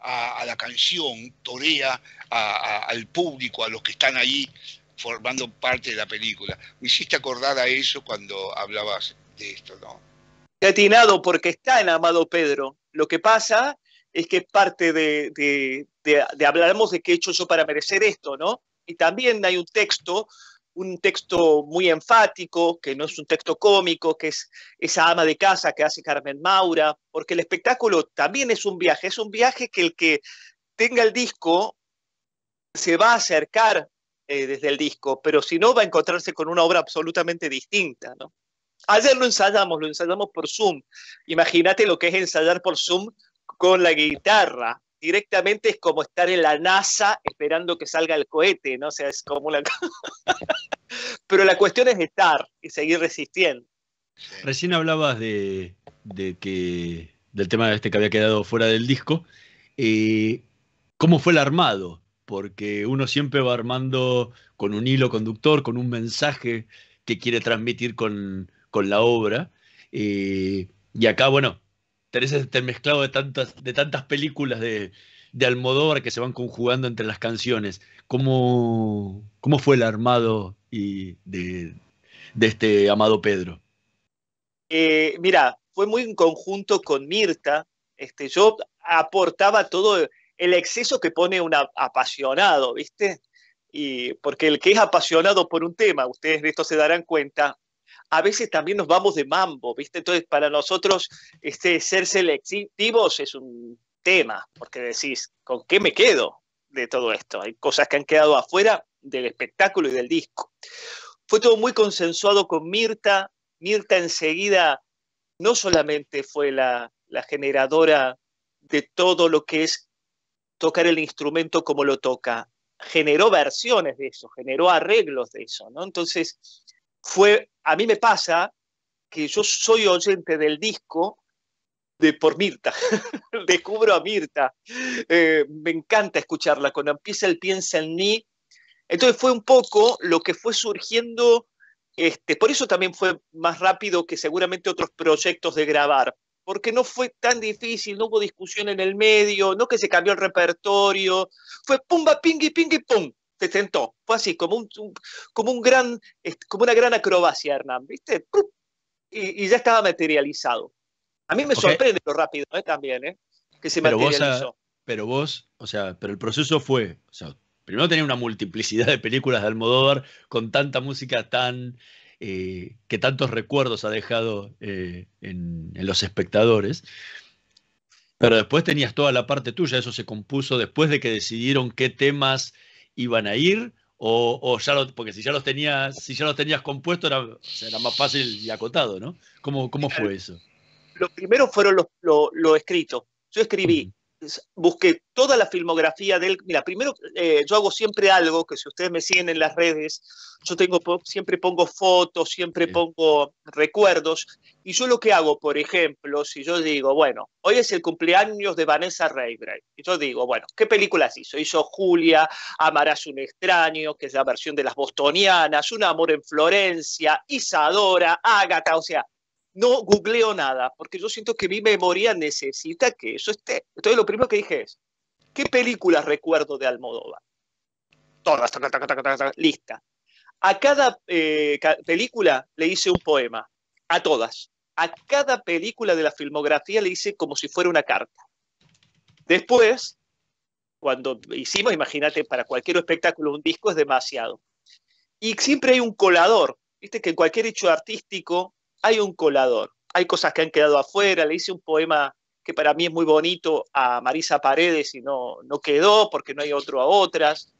a, la canción, torea al público, a los que están ahí formando parte de la película. Me hiciste acordar a eso cuando hablabas de esto, ¿no? atinado porque está en Amado Pedro. Lo que pasa es que es parte de, de, de, de hablamos de qué he hecho yo para merecer esto, ¿no? Y también hay un texto un texto muy enfático, que no es un texto cómico, que es esa ama de casa que hace Carmen Maura, porque el espectáculo también es un viaje, es un viaje que el que tenga el disco se va a acercar eh, desde el disco, pero si no va a encontrarse con una obra absolutamente distinta. ¿no? Ayer lo ensayamos, lo ensayamos por Zoom. Imagínate lo que es ensayar por Zoom con la guitarra, directamente es como estar en la NASA esperando que salga el cohete, ¿no? O sea, es como una... Pero la cuestión es estar y seguir resistiendo. Recién hablabas de, que, del tema este que había quedado fuera del disco. Eh, ¿Cómo fue el armado? Porque uno siempre va armando con un hilo conductor, con un mensaje que quiere transmitir con, la obra. Eh, y acá, bueno, teresa este mezclado de tantas, de tantas películas de, de Almodóvar que se van conjugando entre las canciones. ¿Cómo, cómo fue el armado y de, este amado Pedro? Eh, mira, fue muy en conjunto con Mirta. Este, yo aportaba todo el exceso que pone un apasionado, ¿viste? Y porque el que es apasionado por un tema, ustedes de esto se darán cuenta, a veces también nos vamos de mambo, ¿viste? Entonces, para nosotros, este, ser selectivos es un tema, porque decís, ¿con qué me quedo de todo esto? Hay cosas que han quedado afuera del espectáculo y del disco. Fue todo muy consensuado con Mirta. Mirta enseguida no solamente fue la, la generadora de todo lo que es tocar el instrumento como lo toca, generó versiones de eso, generó arreglos de eso, ¿no? Entonces, fue, a mí me pasa que yo soy oyente del disco de por Mirta, descubro a Mirta, eh, me encanta escucharla, cuando empieza el piensa en mí, entonces fue un poco lo que fue surgiendo, este, por eso también fue más rápido que seguramente otros proyectos de grabar, porque no fue tan difícil, no hubo discusión en el medio, no que se cambió el repertorio, fue pumba, pingui, pingui, pum, te sentó. Fue así, como, un, como, un gran, como una gran acrobacia, Hernán, ¿viste? Y, ya estaba materializado. A mí me sorprende lo rápido ¿eh? también, ¿eh? que se materializó. pero vos, o sea, pero el proceso fue, o sea, primero tenía una multiplicidad de películas de Almodóvar con tanta música tan... Eh, que tantos recuerdos ha dejado en los espectadores. Pero después tenías toda la parte tuya, eso se compuso después de que decidieron qué temas iban a ir? O, ya porque si ya los tenías, si ya los tenías compuesto era, más fácil y acotado, ¿no? ¿Cómo, cómo fue eso? Lo primero fueron los escritos. Yo escribí busqué toda la filmografía de él. Mira, primero eh, yo hago siempre algo, que si ustedes me siguen en las redes, yo tengo, siempre pongo fotos, siempre pongo recuerdos. Y yo lo que hago, por ejemplo, si yo digo, bueno, hoy es el cumpleaños de Vanessa Raybrae, y yo digo, bueno, ¿qué películas hizo? Hizo Julia, Amarás un extraño, que es la versión de las bostonianas, Un amor en Florencia, Isadora, Ágata, o sea, no googleo nada, porque yo siento que mi memoria necesita que eso esté. Entonces lo primero que dije es, ¿qué películas recuerdo de Almodóvar? Todas, lista. A cada eh, película le hice un poema, a todas. A cada película de la filmografía le hice como si fuera una carta. Después, cuando hicimos, imagínate, para cualquier espectáculo un disco es demasiado. Y siempre hay un colador, viste que en cualquier hecho artístico hay un colador, hay cosas que han quedado afuera, le hice un poema que para mí es muy bonito a Marisa Paredes y no, no quedó porque no hay otro a otras.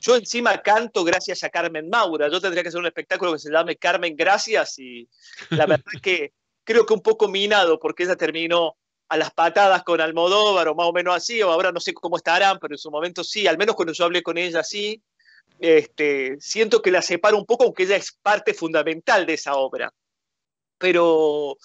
Yo encima canto gracias a Carmen Maura, yo tendría que hacer un espectáculo que se llame Carmen Gracias y la verdad que creo que un poco minado porque ella terminó a las patadas con Almodóvar o más o menos así, o ahora no sé cómo estarán, pero en su momento sí, al menos cuando yo hablé con ella sí, este, siento que la separo un poco aunque ella es parte fundamental de esa obra pero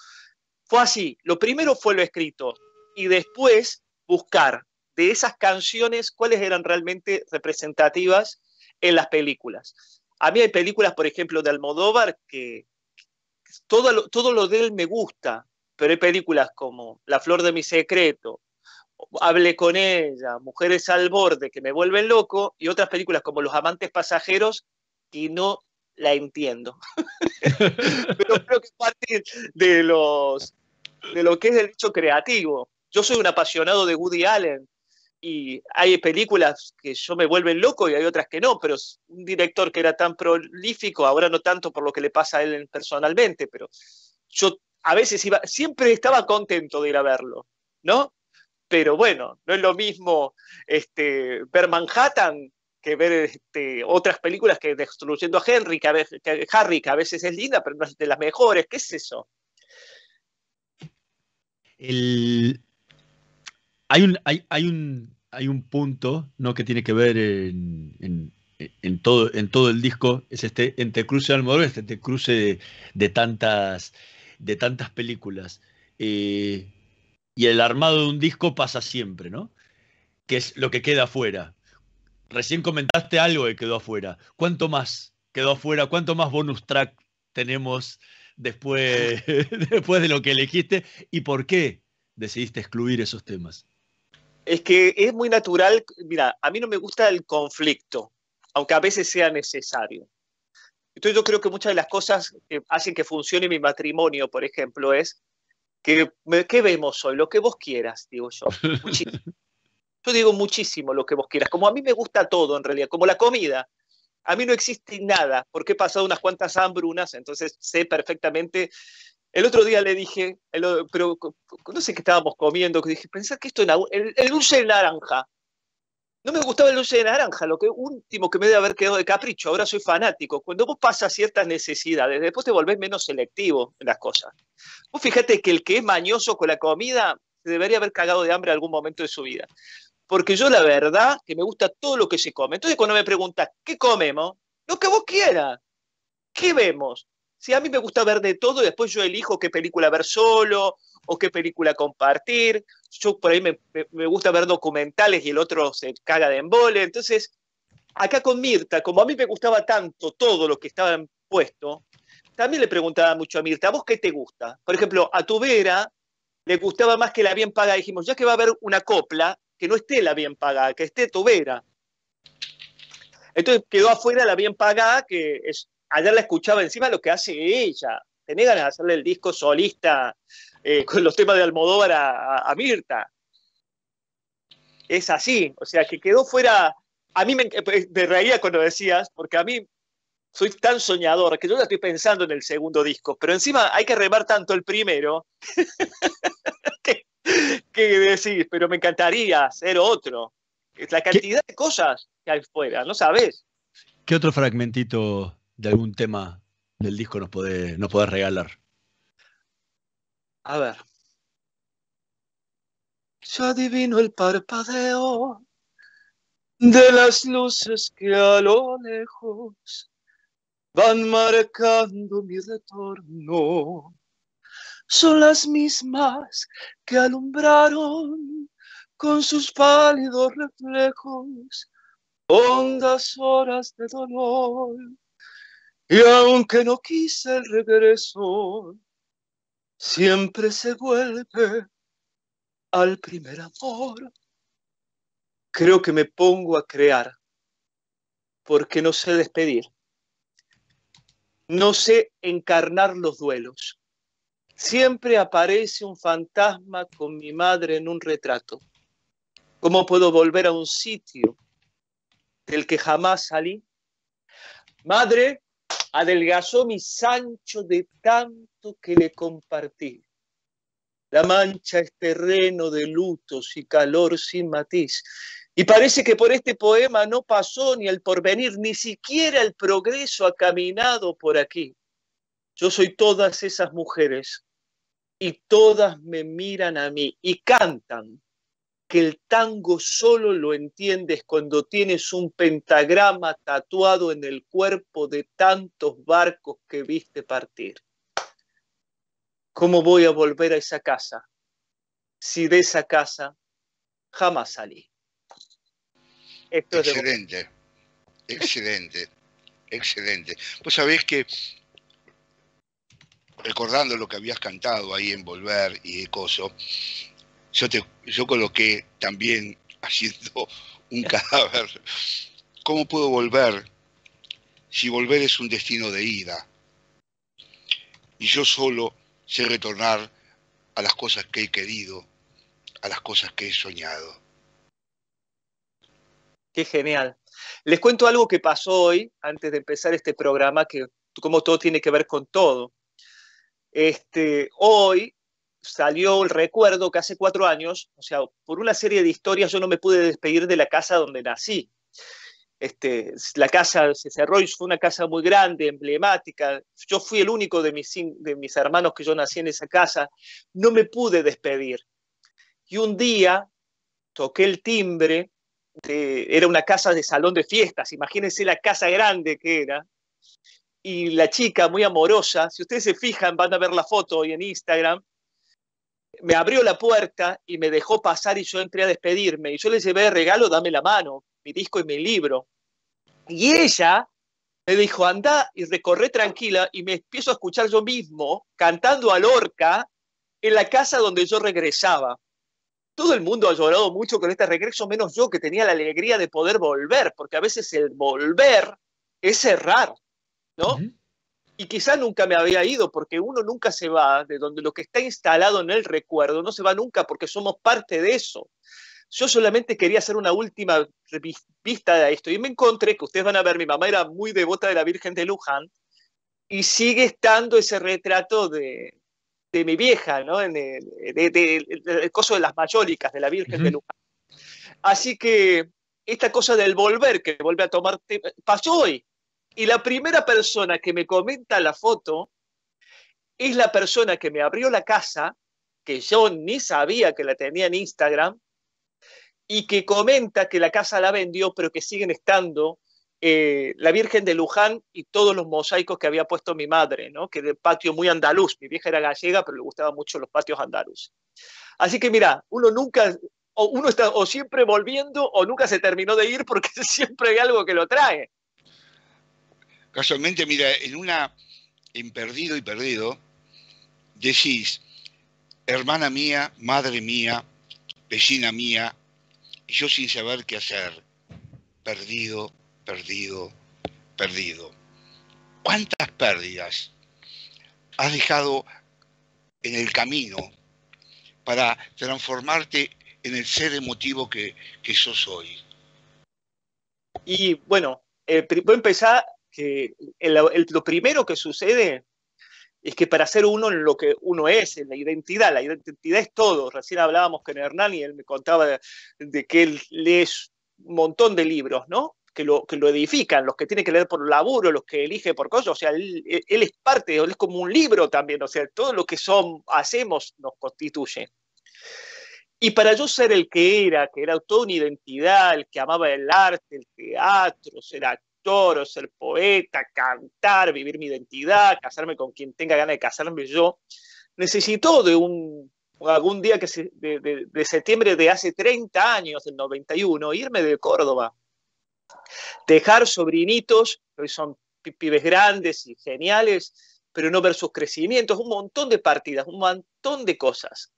fue así. Lo primero fue lo escrito y después buscar de esas canciones cuáles eran realmente representativas en las películas. A mí hay películas, por ejemplo, de Almodóvar que todo lo, todo lo de él me gusta, pero hay películas como La flor de mi secreto, Hable con ella, Mujeres al borde, que me vuelven loco, y otras películas como Los amantes pasajeros, que no la entiendo. Pero creo que es parte de, los, de lo que es el hecho creativo. Yo soy un apasionado de Woody Allen y hay películas que yo me vuelven loco y hay otras que no, pero un director que era tan prolífico, ahora no tanto por lo que le pasa a él personalmente, pero yo a veces iba, siempre estaba contento de ir a verlo, ¿no? Pero bueno, no es lo mismo este, ver Manhattan que ver este, otras películas que destruyendo a Henry, que a veces, Harry, que a veces es linda, pero no es de las mejores. ¿Qué es eso? Hay, un, hay, un, hay un punto ¿no? que tiene que ver en, todo, en todo el disco, es este entrecruce de Almodóvar, este entrecruce de, de, tantas, de tantas películas. Eh, y el armado de un disco pasa siempre, ¿no? Que es lo que queda afuera recién comentaste algo que quedó afuera. ¿Cuánto más quedó afuera? ¿Cuánto más bonus track tenemos después, después de lo que elegiste? ¿Y por qué decidiste excluir esos temas? Es que es muy natural, mira, a mí no me gusta el conflicto, aunque a veces sea necesario. Entonces yo creo que muchas de las cosas que hacen que funcione mi matrimonio, por ejemplo, es que ¿qué vemos hoy? Lo que vos quieras, digo yo. Yo digo muchísimo lo que vos quieras, como a mí me gusta todo en realidad, como la comida. A mí no existe nada, porque he pasado unas cuantas hambrunas, entonces sé perfectamente. El otro día le dije, pero no sé qué estábamos comiendo, que dije, pensá que esto en el, dulce de naranja. No me gustaba el dulce de naranja, lo que último que me debe haber quedado de capricho. Ahora soy fanático. Cuando vos pasas ciertas necesidades, después te volvés menos selectivo en las cosas. Vos fíjate que el que es mañoso con la comida se debería haber cagado de hambre algún momento de su vida porque yo la verdad que me gusta todo lo que se come. Entonces cuando me preguntas, ¿qué comemos? Lo que vos quieras. ¿Qué vemos? Si a mí me gusta ver de todo, después yo elijo qué película ver solo o qué película compartir. Yo por ahí me, me gusta ver documentales y el otro se caga de embole. Entonces, acá con Mirta, como a mí me gustaba tanto todo lo que estaba puesto, también le preguntaba mucho a Mirta, vos qué te gusta? Por ejemplo, a tu Vera le gustaba más que la bien paga. Dijimos, ya que va a haber una copla, que no esté la bien pagada, que esté Tobera. Entonces quedó afuera la bien pagada, que ayer la escuchaba encima lo que hace ella. Tenía ganas de hacerle el disco solista eh, con los temas de Almodóvar a, Mirta. Es así, o sea, que quedó fuera. A mí me, eh, me reía cuando decías, porque a mí soy tan soñador que yo ya estoy pensando en el segundo disco, pero encima hay que remar tanto el primero qué decir, pero me encantaría ser otro. Es La cantidad de cosas que hay fuera, no sabes. ¿Qué otro fragmentito de algún tema del disco nos puede nos podés regalar? A ver. Yo adivino el parpadeo de las luces que a lo lejos van marcando mi retorno son las mismas que alumbraron con sus pálidos reflejos hondas horas de dolor. Y aunque no quise el regreso, siempre se vuelve al primer amor. Creo que me pongo a crear porque no sé despedir. No sé encarnar los duelos. Siempre aparece un fantasma con mi madre en un retrato. ¿Cómo puedo volver a un sitio del que jamás salí? Madre, adelgazó mi Sancho de tanto que le compartí. La mancha es terreno de lutos y calor sin matiz. Y parece que por este poema no pasó ni el porvenir, ni siquiera el progreso ha caminado por aquí. Yo soy todas esas mujeres y todas me miran a mí y cantan que el tango solo lo entiendes cuando tienes un pentagrama tatuado en el cuerpo de tantos barcos que viste partir. ¿Cómo voy a volver a esa casa si de esa casa jamás salí? excelente, excelente, excelente. Pues sabéis que recordando lo que habías cantado ahí en Volver y Ecoso, yo, te, yo coloqué también haciendo un cadáver. ¿Cómo puedo volver si volver es un destino de ida? Y yo solo sé retornar a las cosas que he querido, a las cosas que he soñado. Qué genial. Les cuento algo que pasó hoy, antes de empezar este programa, que como todo tiene que ver con todo. Este, hoy salió el recuerdo que hace cuatro años, o sea, por una serie de historias yo no me pude despedir de la casa donde nací. Este, la casa se cerró y fue una casa muy grande, emblemática. Yo fui el único de mis, de mis hermanos que yo nací en esa casa. No me pude despedir. Y un día toqué el timbre, era una casa de salón de fiestas, imagínense la casa grande que era, y la chica, muy amorosa, si ustedes se fijan, van a ver la foto hoy en Instagram, me abrió la puerta y me dejó pasar y yo entré a despedirme. Y yo le llevé regalo, dame la mano, mi disco y mi libro. Y ella me dijo, anda y recorré tranquila y me empiezo a escuchar yo mismo cantando a Lorca en la casa donde yo regresaba. Todo el mundo ha llorado mucho con este regreso, menos yo que tenía la alegría de poder volver, porque a veces el volver es cerrar. ¿no? Y quizá nunca me había ido, porque uno nunca se va de donde lo que está instalado en el recuerdo no se va nunca, porque somos parte de eso. Yo solamente quería hacer una última vista de esto y me encontré, que ustedes van a ver, mi mamá era muy devota de la Virgen de Luján y sigue estando ese retrato de, mi vieja, ¿no? En el, coso de las mayólicas de la Virgen de Luján. Así que esta cosa del volver, que vuelve a tomarte, pasó hoy, y la primera persona que me comenta la foto es la persona que me abrió la casa, que yo ni sabía que la tenía en Instagram, y que comenta que la casa la vendió, pero que siguen estando eh, la Virgen de Luján y todos los mosaicos que había puesto mi madre, ¿no? que de patio muy andaluz. Mi vieja era gallega, pero le gustaban mucho los patios andaluz. Así que mira, uno nunca, o uno está o siempre volviendo o nunca se terminó de ir porque siempre hay algo que lo trae. Casualmente, mira, en una, en Perdido y Perdido, decís, hermana mía, madre mía, vecina mía, y yo sin saber qué hacer, perdido, perdido, perdido. ¿Cuántas pérdidas has dejado en el camino para transformarte en el ser emotivo que, que sos hoy? Y bueno, eh, voy a empezar que lo primero que sucede es que para ser uno en lo que uno es, en la identidad, la identidad es todo. Recién hablábamos con Hernán y él me contaba de, que él lee un montón de libros, ¿no? Que lo, lo edifican, los que tiene que leer por laburo, los que elige por cosas, o sea, él, es parte, él es como un libro también, o sea, todo lo que son, hacemos nos constituye. Y para yo ser el que era, que era toda una identidad, el que amaba el arte, el teatro, ser actor, ser poeta, cantar, vivir mi identidad, casarme con quien tenga ganas de casarme yo, necesitó de un algún día que de, de, septiembre de hace 30 años, del 91, irme de Córdoba, dejar sobrinitos, que son pibes grandes y geniales, pero no ver sus crecimientos, un montón de partidas, un montón de cosas.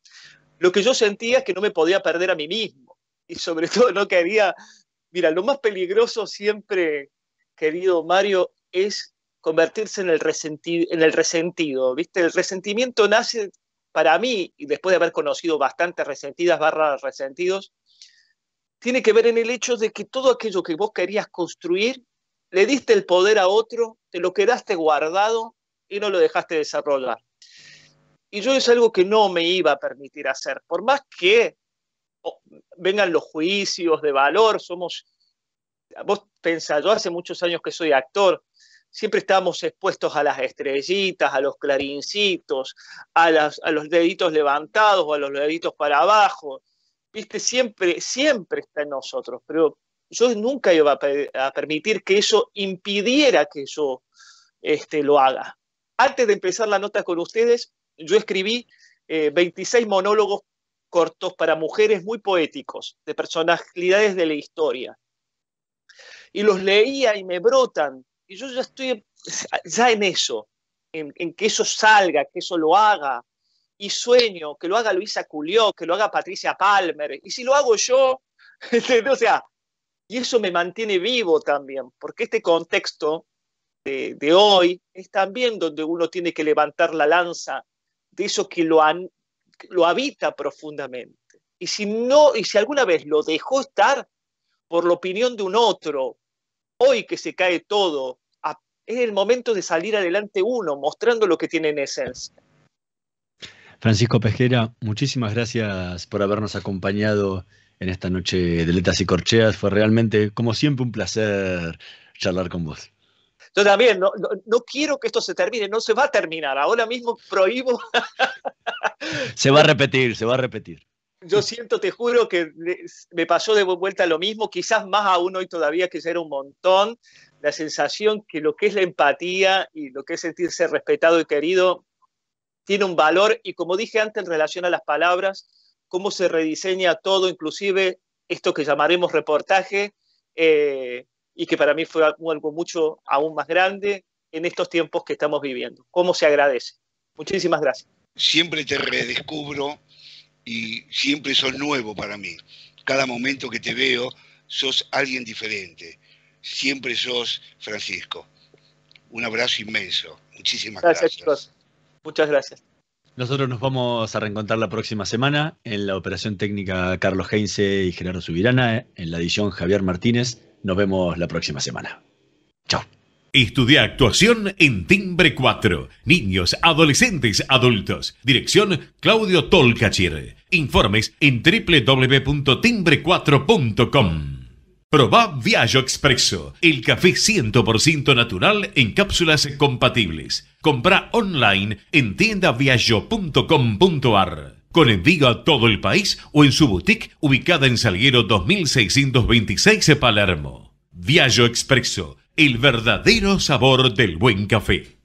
Lo que yo sentía es que no me podía perder a mí mismo y sobre todo no quería, mira, lo más peligroso siempre querido Mario, es convertirse en el, resentido, en el resentido, ¿viste? El resentimiento nace para mí, y después de haber conocido bastantes resentidas barra resentidos, tiene que ver en el hecho de que todo aquello que vos querías construir, le diste el poder a otro, te lo quedaste guardado y no lo dejaste desarrollar. Y yo es algo que no me iba a permitir hacer, por más que oh, vengan los juicios de valor, somos vos pensás, yo hace muchos años que soy actor, siempre estábamos expuestos a las estrellitas, a los clarincitos, a, a los deditos levantados o a los deditos para abajo. Viste, siempre, siempre está en nosotros, pero yo nunca iba a, permitir que eso impidiera que yo este, lo haga. Antes de empezar la nota con ustedes, yo escribí 26 eh, monólogos cortos para mujeres muy poéticos, de personalidades de la historia y los leía y me brotan. Y yo ya estoy ya en eso, en, que eso salga, que eso lo haga. Y sueño que lo haga Luisa Culió, que lo haga Patricia Palmer. Y si lo hago yo, o sea, y eso me mantiene vivo también, porque este contexto de, hoy es también donde uno tiene que levantar la lanza de eso que lo, han, lo habita profundamente. Y si no, y si alguna vez lo dejó estar por la opinión de un otro, hoy que se cae todo, es el momento de salir adelante uno, mostrando lo que tiene en esencia. Francisco Pesquera, muchísimas gracias por habernos acompañado en esta noche de letras y Corcheas. Fue realmente, como siempre, un placer charlar con vos. Yo también, no quiero que esto se termine, no se va a terminar. Ahora mismo prohíbo. se va a repetir, se va a repetir yo siento, te juro que me pasó de vuelta lo mismo, quizás más aún hoy todavía que ya era un montón, la sensación que lo que es la empatía y lo que es sentirse respetado y querido tiene un valor y como dije antes en relación a las palabras, cómo se rediseña todo, inclusive esto que llamaremos reportaje eh, y que para mí fue algo mucho aún más grande en estos tiempos que estamos viviendo. Cómo se agradece. Muchísimas gracias. Siempre te redescubro y siempre sos nuevo para mí. Cada momento que te veo, sos alguien diferente. Siempre sos Francisco. Un abrazo inmenso. Muchísimas gracias. Gracias, chicos. Muchas gracias. Nosotros nos vamos a reencontrar la próxima semana en la operación técnica Carlos Heinze y Gerardo Subirana, en la edición Javier Martínez. Nos vemos la próxima semana. Chao. Estudia actuación en Timbre 4. Niños, adolescentes, adultos. Dirección Claudio Tolcachir. Informes en www.timbre4.com. Proba Viajo Expresso, el café 100% natural en cápsulas compatibles. Compra online en tiendaviajo.com.ar. Con envío a todo el país o en su boutique ubicada en Salguero 2626 Palermo. Viajo Expresso el verdadero sabor del buen café.